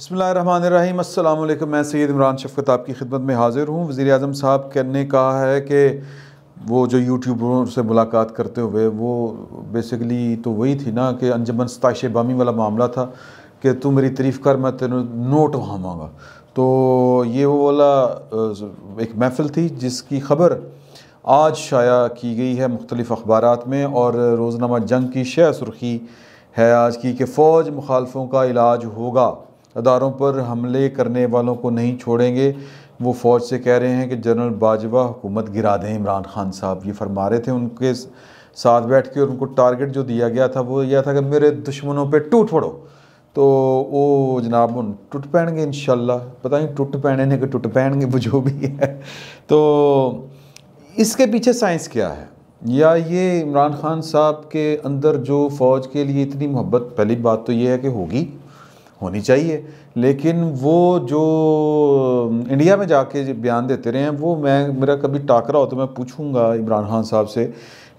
बसमीम अल्लाम मैं सैद इमरान शफकत आपकी खिदमत में हाज़िर हूँ वज़ी अजम साहब ने कहा है कि वो जो यूट्यूबरों से मुलाकात करते हुए वो बेसिकली तो वही थी ना कि अंजमन सताश बामी वाला मामला था कि तू मेरी तरीफ़ कर मैं तेन नोट वहाँ मांगा तो ये वो वाला एक महफिल थी जिसकी ख़बर आज शाया की गई है मुख्तलिफ़ अखबार में और रोज़नामा जंग की शह सुर्खी है आज की कि फ़ौज मुखालफों का इलाज होगा अदारों पर हमले करने वालों को नहीं छोड़ेंगे वो फ़ौज से कह रहे हैं कि जनरल बाजवा हुकूमत गिरा दें इमरान खान साहब ये फरमा रहे थे उनके साथ बैठ के और उनको टारगेट जो दिया गया था वो यह था कि मेरे दुश्मनों पे टूट पड़ो तो वो जनाब उन टुट पैणगे इन पता नहीं टुट पैने के टूट टुट पैणगे वो जो भी है तो इसके पीछे साइंस क्या है या ये इमरान खान साहब के अंदर जो फ़ौज के लिए इतनी मोहब्बत पहली बात तो ये है कि होगी होनी चाहिए लेकिन वो जो इंडिया में जाके बयान देते रहे हैं वो मैं मेरा कभी टाकरा हो तो मैं पूछूंगा इमरान खान साहब से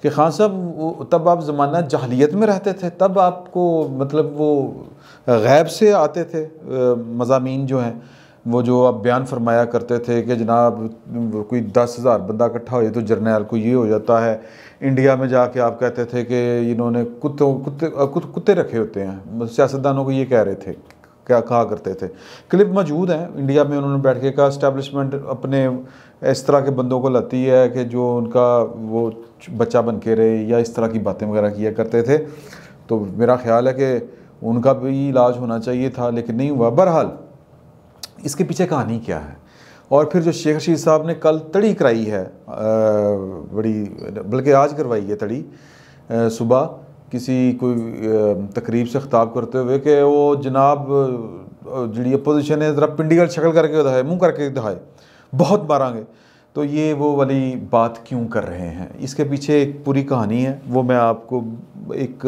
कि खान साहब तब आप ज़माना जहलीत में रहते थे तब आपको मतलब वो गैब से आते थे मजामी जो हैं वो जो आप बयान फरमाया करते थे कि जनाब कोई दस हज़ार बंदा इकट्ठा हो जाए तो जर्नैल को ये हो जाता है इंडिया में जाके आप कहते थे कि इन्होंने कुत्तों कुत्ते कुत्ते रखे होते हैं सियासतदानों को ये कह रहे थे क्या कहा करते थे क्लिप मौजूद हैं इंडिया में उन्होंने बैठ के कहा इस्टेब्लिशमेंट अपने इस तरह के बंदों को लाती है कि जो उनका वो बच्चा बन के रहे या इस तरह की बातें वगैरह किया करते थे तो मेरा ख्याल है कि उनका भी इलाज होना चाहिए था लेकिन नहीं हुआ बहरहाल इसके पीछे कहानी क्या है और फिर जो शेख रशीद साहब ने कल तड़ी कराई है आ, बड़ी बल्कि आज करवाई है तड़ी सुबह किसी कोई तकरीब से खिताब करते हुए कि वो जनाब जी अपोजिशन है ज़रा पिंडीगढ़ शक्ल करके दिखाए मुँह करके दिखाए बहुत मारांगे तो ये वो वाली बात क्यों कर रहे हैं इसके पीछे एक पूरी कहानी है वो मैं आपको एक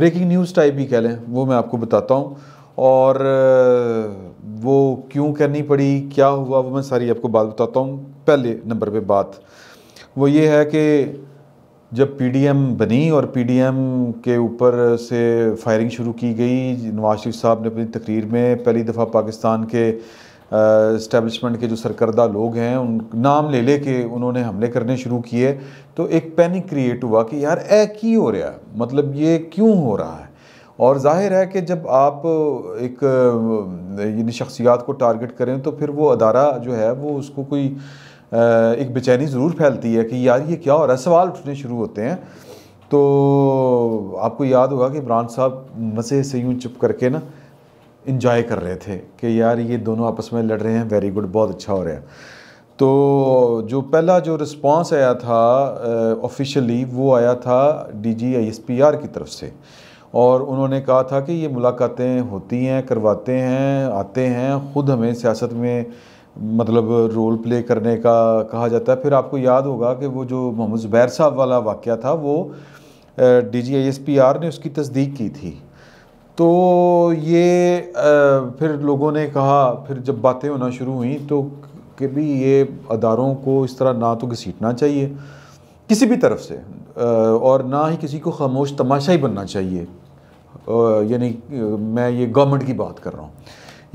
ब्रेकिंग न्यूज़ टाइप ही कह लें वो मैं आपको बताता हूँ और वो क्यों करनी पड़ी क्या हुआ वो मैं सारी आपको बात बताता हूँ पहले नंबर पे बात वो ये है कि जब पीडीएम बनी और पीडीएम के ऊपर से फायरिंग शुरू की गई नवाज शरीफ साहब ने अपनी तकरीर में पहली दफ़ा पाकिस्तान के इस्टेबलिशमेंट के जो सरकर्दा लोग हैं उन नाम ले ले के उन्होंने हमले करने शुरू किए तो एक पैनिक क्रिएट हुआ कि यार ए की हो रहा है मतलब ये क्यों हो रहा है और जाहिर है कि जब आप एक शख्सियात को टारगेट करें तो फिर वो अदारा जो है वो उसको कोई एक बेचैनी ज़रूर फैलती है कि यार ये क्या हो रहा है सवाल उठने शुरू होते हैं तो आपको याद होगा कि इमरान साहब मज़े से यूँ चुप करके ना इंजॉय कर रहे थे कि यार ये दोनों आपस में लड़ रहे हैं वेरी गुड बहुत अच्छा हो रहा है तो जो पहला जो रिस्पांस आया था ऑफिशियली वो आया था डीजी आईएसपीआर की तरफ से और उन्होंने कहा था कि ये मुलाकातें होती हैं करवाते हैं आते हैं ख़ुद हमें सियासत में मतलब रोल प्ले करने का कहा जाता है फिर आपको याद होगा कि वो जो मोहम्मद ज़ुबैर साहब वाला वाक़ था वो D G I S P R ने उसकी तस्दीक की थी तो ये आ, फिर लोगों ने कहा फिर जब बातें होना शुरू हुई तो कि भी ये अदारों को इस तरह ना तो घसीटना चाहिए किसी भी तरफ से और ना ही किसी को खामोश तमाशा ही बनना चाहिए यानी मैं ये गवर्नमेंट की बात कर रहा हूँ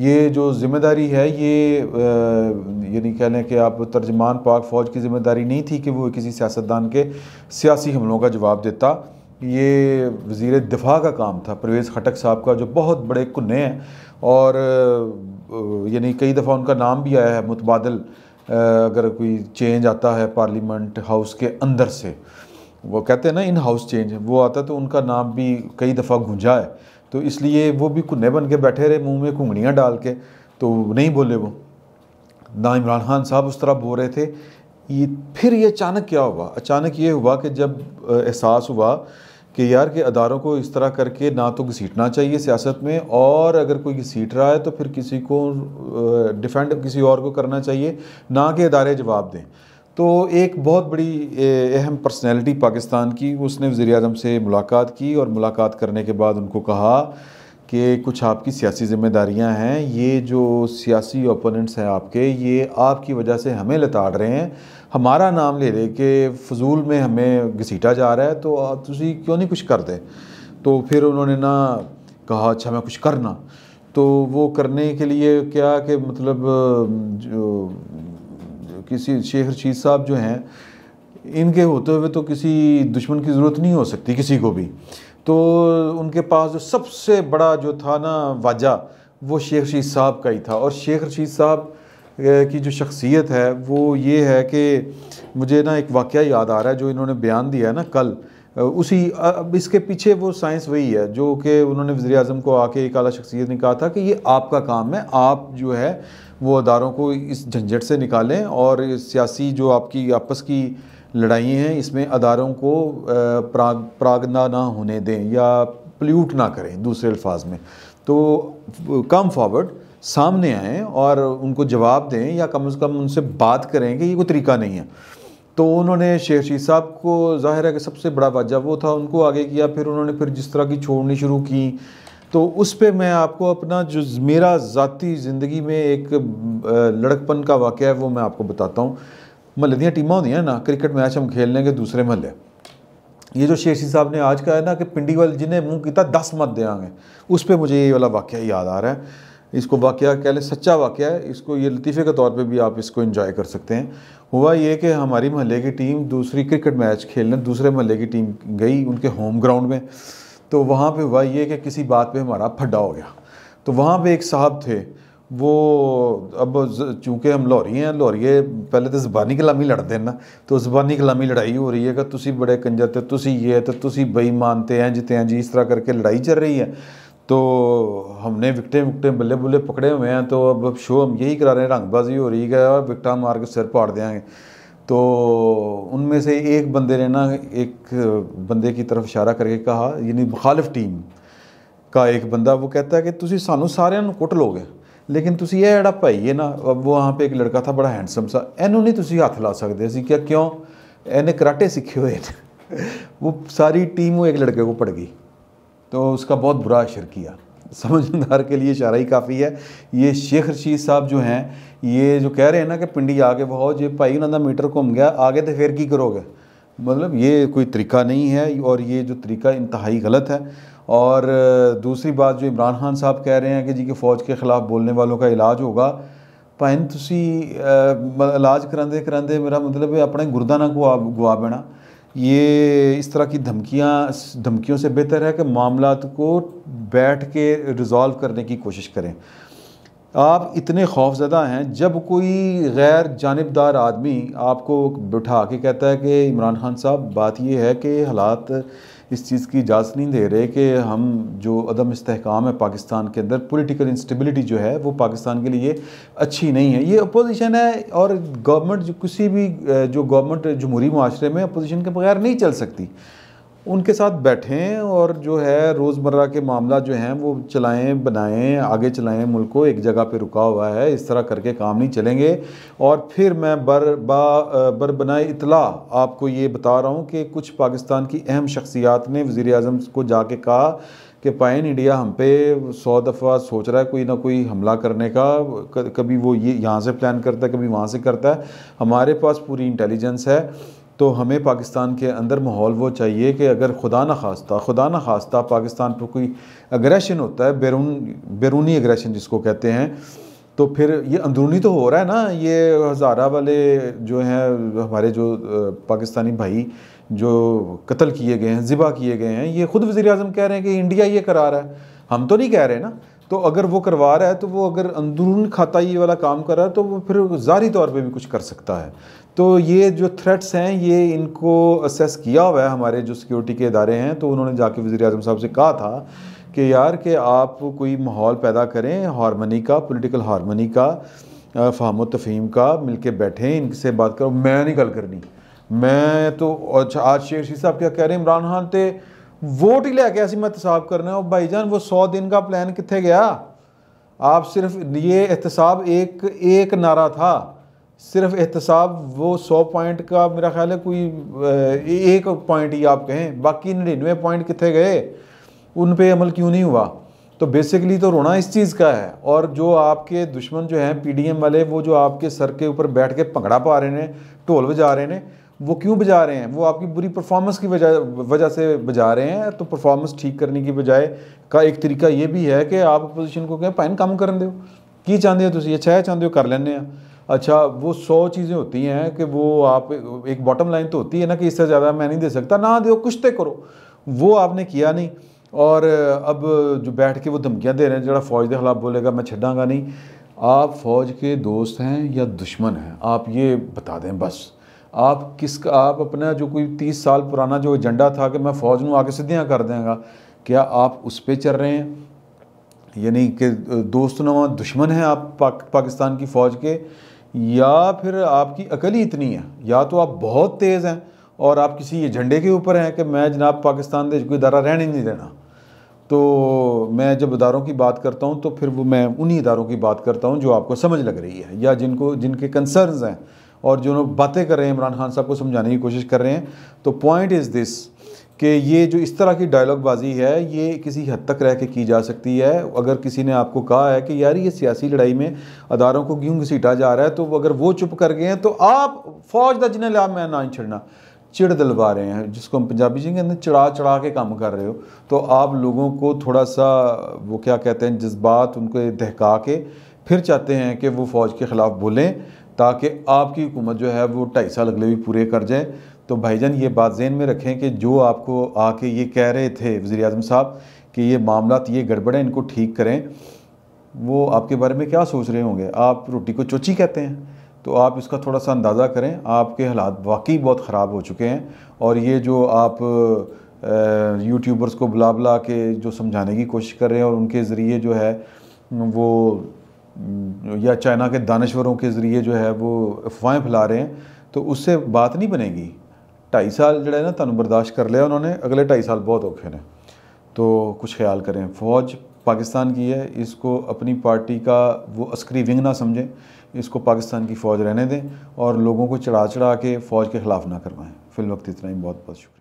ये जो ज़िम्मेदारी है ये यानी कह लें कि आप तर्जमान पाक फ़ौज की ज़िम्मेदारी नहीं थी कि वो किसी सियासतदान के सियासी हमलों का जवाब देता ये वज़ी दिफा का काम था परवेज़ खटक साहब का जो बहुत बड़े कुन्ने हैं और यानी कई दफ़ा उनका नाम भी आया है मुतबादल अगर कोई चेंज आता है पार्लियामेंट हाउस के अंदर से वो कहते हैं ना इन हाउस चेंज वो आता तो उनका नाम भी कई दफ़ा गूंजा है तो इसलिए वो भी कुन्ने बन के बैठे रहे मुंह में कुंगड़ियाँ डाल के तो नहीं बोले वो ना इमरान खान साहब उस तरह बोल रहे थे ये फिर ये अचानक क्या हुआ अचानक ये हुआ कि जब एहसास हुआ कि यार के अदारों को इस तरह करके ना तो घसीटना चाहिए सियासत में और अगर कोई घसीट रहा है तो फिर किसी को डिफेंड किसी और को करना चाहिए ना कि अदारे जवाब दें तो एक बहुत बड़ी अहम पर्सनैलिटी पाकिस्तान की उसने वज़ी अजम से मुलाकात की और मुलाकात करने के बाद उनको कहा कि कुछ आपकी सियासी ज़िम्मेदारियां हैं ये जो सियासी ओपोनेंट्स हैं आपके ये आपकी वजह से हमें लताड़ रहे हैं हमारा नाम ले रहे कि फजूल में हमें घसीटा जा रहा है तो तुम क्यों नहीं कुछ कर दे तो फिर उन्होंने ना कहा अच्छा मैं कुछ करना तो वो करने के लिए क्या कि मतलब जो किसी शेख रशीद साहब जो हैं इनके होते हुए तो किसी दुश्मन की ज़रूरत नहीं हो सकती किसी को भी तो उनके पास जो सबसे बड़ा जो था ना वाजा वो शेख रशीद साहब का ही था और शेख रशीद साहब की जो शख्सियत है वो ये है कि मुझे ना एक वाक़ याद आ रहा है जो इन्होंने बयान दिया है ना कल उसी अब इसके पीछे वो साइंस वही है जो कि उन्होंने वज़ी अजम को आके एक अला शख्सियत ने कहा था कि ये आपका काम है आप जो है वो अदारों को इस झंझट से निकालें और सियासी जो आपकी आपस की लड़ाई हैं इसमें अदारों को प्राग प्रागना ना होने दें या पल्यूट ना करें दूसरे अल्फाज में तो कम फॉरवर्ड सामने आएँ और उनको जवाब दें या कम अज़ कम उनसे बात करें कि ये कोई तरीका नहीं है तो उन्होंने शेख शी साहब को जाहिर है कि सबसे बड़ा वाजा वो था उनको आगे किया फिर उन्होंने फिर जिस तरह की छोड़नी शुरू की तो उस पर मैं आपको अपना जो मेरा ज़ाती ज़िंदगी में एक लड़कपन का वाक़ है वो मैं आपको बताता हूँ महल दियाँ टीम हैं ना क्रिकेट मैच हम खेल लेंगे दूसरे महल ये जो शेषी साहब ने आज कहा है ना कि पिंडी वाले जिन्हें मुंह किया दस मत देंगे उस पर मुझे ये वाला वाक्य याद आ रहा है इसको वाक्य कह लें सच्चा वाक़ है इसको ये लतीफ़े के तौर पे भी आप इसको इन्जॉय कर सकते हैं हुआ ये कि हमारी महल की टीम दूसरी क्रिकेट मैच खेलने दूसरे महल की टीम गई उनके होम ग्राउंड में तो वहाँ पे हुआ ये कि किसी बात पे हमारा फड्डा हो गया तो वहाँ पे एक साहब थे वो अब चूँकि हम लाहौरी हैं है पहले तो जबानी कलामी लड़ते हैं ना तो जबानी कलामी लड़ाई हो रही है कि तुम बड़े कंजर थे तुम ये तो तुम बई मानते हैं जितते हैं जी इस तरह करके लड़ाई चल रही है तो हमने विकटें विकटें बल्ले बुल्ले पकड़े हुए हैं तो अब शो हम यही करा रहे हैं रंगबाजी हो रही है विकटा मार के सिर पाड़ देंगे तो उनमें से एक बंदे ने ना एक बंदे की तरफ इशारा करके कहा यानी मुखालिफ टीम का एक बंदा वो कहता है कि तुम ਸਾਨੂੰ ਸਾਰਿਆਂ कुट ਕੁੱਟ ਲੋਗੇ ਲੇਕਿਨ ਤੁਸੀਂ ਇਹ ਜਿਹੜਾ ਭਾਈ ਹੈ ਨਾ ਉਹ ਵਹਾਂ ਪੇ ਇੱਕ ਲੜਕਾ ਥਾ ਬੜਾ ਹੈਂਡਸਮ ਸਾ ਇਹਨੂੰ ਨਹੀਂ हाथ ला सकते ਸਕਦੇ ਅਸੀਂ ਕਿ ਕਿਉਂ ਇਹਨੇ ਕਰਾਟੇ ਸਿੱਖੇ वो सारी टीम वो एक लड़के को पड़ गई तो उसका बहुत बुरा असर किया समझदार के लिए इशारा ही काफ़ी है ये शेख रशीद साहब जो हैं ये जो कह रहे हैं ना कि पिंडी आगे बहाओ जो भाई उन्होंने मीटर घूम गया आगे तो फिर की करोगे मतलब ये कोई तरीका नहीं है और ये जो तरीका इंतहाई गलत है और दूसरी बात जो इमरान खान साहब कह रहे हैं कि जी कि फ़ौज के ख़िलाफ़ बोलने वालों का इलाज होगा भाई तुम इलाज कराते कराते मेरा मतलब अपने गुरदा ना गुआ गुआ बैना ये इस तरह की धमकियाँ धमकियों से बेहतर है कि मामला को बैठ के रिज़ॉल्व करने की कोशिश करें आप इतने खौफजदा हैं जब कोई गैर जानबदार आदमी आपको बिठा के कहता है कि इमरान खान साहब बात यह है कि हालात इस चीज़ की इजाज़त नहीं दे रहे कि हम जो अदम इसकाम है पाकिस्तान के अंदर पोलिटिकल इंस्टेबिलिटी जो है वो पाकिस्तान के लिए अच्छी नहीं है ये अपोजिशन है और गवर्नमेंट जो किसी भी जो गवर्नमेंट जमहूरी माशरे में अपोजिशन के बगैर नहीं चल सकती उनके साथ बैठें और जो है रोज़मर्रा के मामला जो हैं वो चलाएं बनाएं आगे चलाएं मुल्क को एक जगह पे रुका हुआ है इस तरह करके काम नहीं चलेंगे और फिर मैं बर बा बर बनाए इतला आपको ये बता रहा हूँ कि कुछ पाकिस्तान की अहम शख्सियात ने वज़ी अजम को जाके कहा कि पाइन इंडिया हम पे सौ दफ़ा सोच रहा है कोई ना कोई हमला करने का कभी वो ये यहाँ से प्लान करता है कभी वहाँ से करता है हमारे पास पूरी इंटेलिजेंस है तो हमें पाकिस्तान के अंदर माहौल वो चाहिए कि अगर खुदा न खास्ता खुदा न खास्ता पाकिस्तान पर कोई अग्रेशन होता है बैरून बैरूनी अग्रेशन जिसको कहते हैं तो फिर ये अंदरूनी तो हो रहा है ना ये हज़ारा वाले जो हैं हमारे जो पाकिस्तानी भाई जो कत्ल किए गए हैं ज़िबा किए गए हैं ये ख़ुद वज़ी अजम कह रहे हैं कि इंडिया ये करा रहा है हम तो नहीं कह रहे ना तो अगर वो करवा रहा है तो वो अगर अंदरून खाता ये वाला काम कर रहा है तो वो फिर ज़ाहरी तौर पर भी कुछ कर सकता है तो ये जो थ्रेट्स हैं ये इनको असेस किया हुआ है हमारे जो सिक्योरिटी के इदारे हैं तो उन्होंने जाके वज़ी अजम साहब से कहा था कि यार कि आप कोई माहौल पैदा करें हारमनी का पॉलिटिकल हारमनी का फ़ाम तफ़ीम का मिल के बैठें इनसे बात करो मैं नहीं गल करनी मैं तो अच्छा आज शेर शी साहब क्या कह रहे हैं इमरान खान तो वोट ही लैके ऐसी मैं एहतसाब करना और भाई जान वो सौ दिन का प्लान कितने गया आप सिर्फ ये एहतसाब एक एक नारा था सिर्फ एहतसाब वो सौ पॉइंट का मेरा ख्याल है कोई एक पॉइंट ही आप कहें बाकी नड़िनवे पॉइंट कितने गए उन पे अमल क्यों नहीं हुआ तो बेसिकली तो रोना इस चीज़ का है और जो आपके दुश्मन जो हैं पीडीएम वाले वो जो आपके सर के ऊपर बैठ के भंगड़ा पा रहे हैं ढोल बजा रहे हैं वो क्यों बजा रहे हैं वो आपकी बुरी परफॉर्मेंस की वजह वजह से बजा रहे हैं तो परफॉर्मेंस ठीक करने की बजाय का एक तरीका ये भी है कि आप अपोजिशन को कहें पैन कम कर दो की चाहते हो तुम अच्छा है चाहते हो कर लें अच्छा वो सौ चीज़ें होती हैं कि वो आप एक बॉटम लाइन तो होती है ना कि इससे ज़्यादा मैं नहीं दे सकता ना दो कुछ तो करो वो आपने किया नहीं और अब जो बैठ के वो धमकियाँ दे रहे हैं जरा फौज के खिलाफ बोलेगा मैं छडांगा नहीं आप फौज के दोस्त हैं या दुश्मन हैं आप ये बता दें बस आप किस आप अपना जो कोई तीस साल पुराना जो एजेंडा था कि मैं फौज में आके सीधियाँ कर देंगे क्या आप उस पर चल रहे हैं यानी कि दोस्त नवा दुश्मन हैं आप पाक, पाकिस्तान की फ़ौज के या फिर आपकी अकल ही इतनी है या तो आप बहुत तेज़ हैं और आप किसी ये झंडे के ऊपर हैं कि मैं जनाब पाकिस्तान देश को इदारा रहने नहीं देना तो मैं जब इदारों की बात करता हूँ तो फिर वो मैं उन्हीं इदारों की बात करता हूँ जो आपको समझ लग रही है या जिनको जिनके कंसर्नस हैं और जो लोग बातें कर रहे हैं इमरान खान साहब को समझाने की कोशिश कर रहे हैं तो पॉइंट इज़ दिस कि ये जो इस तरह की डायलॉग बाजी है ये किसी हद तक रह के की जा सकती है अगर किसी ने आपको कहा है कि यार ये सियासी लड़ाई में अदारों को क्यों घसीटा जा रहा है तो अगर वो चुप कर गए हैं तो आप फौज का जिन्हें लिया मैं ना छिड़ना चिड़ दिलवा रहे हैं जिसको हम पंजाबी जी कहते चढ़ा चढ़ा के काम कर रहे हो तो आप लोगों को थोड़ा सा वो क्या कहते हैं जज्बात उनको दहका के फिर चाहते हैं कि वो फ़ौज के ख़िलाफ़ बोलें ताकि आपकी हुकूमत जो है वो ढाई साल अगले भी पूरे कर जाए तो भाईजान ये बात जहन में रखें कि जो आपको आके ये कह रहे थे वज़ी अजम साहब कि ये मामला ये गड़बड़ है इनको ठीक करें वो आपके बारे में क्या सोच रहे होंगे आप रोटी को चोची कहते हैं तो आप इसका थोड़ा सा अंदाज़ा करें आपके हालात वाकई बहुत ख़राब हो चुके हैं और ये जो आप यूट्यूबर्स को बुला बुला के जो समझाने की कोशिश कर रहे हैं और उनके ज़रिए जो है वो या चाइना के दानश्वरों के ज़रिए जो है वो अफवाहें फैला रहे हैं तो उससे बात नहीं बनेगी ढाई साल जड़ा ना तुम बर्दाश्त कर लिया उन्होंने अगले ढाई साल बहुत औखे ने तो कुछ ख्याल करें फ़ौज पाकिस्तान की है इसको अपनी पार्टी का वो अस्करी विंग ना समझें इसको पाकिस्तान की फ़ौज रहने दें और लोगों को चढ़ा चढ़ा के फ़ौज के ख़िलाफ़ ना करवाएं फिल वक्त इतना ही बहुत बहुत शुक्रिया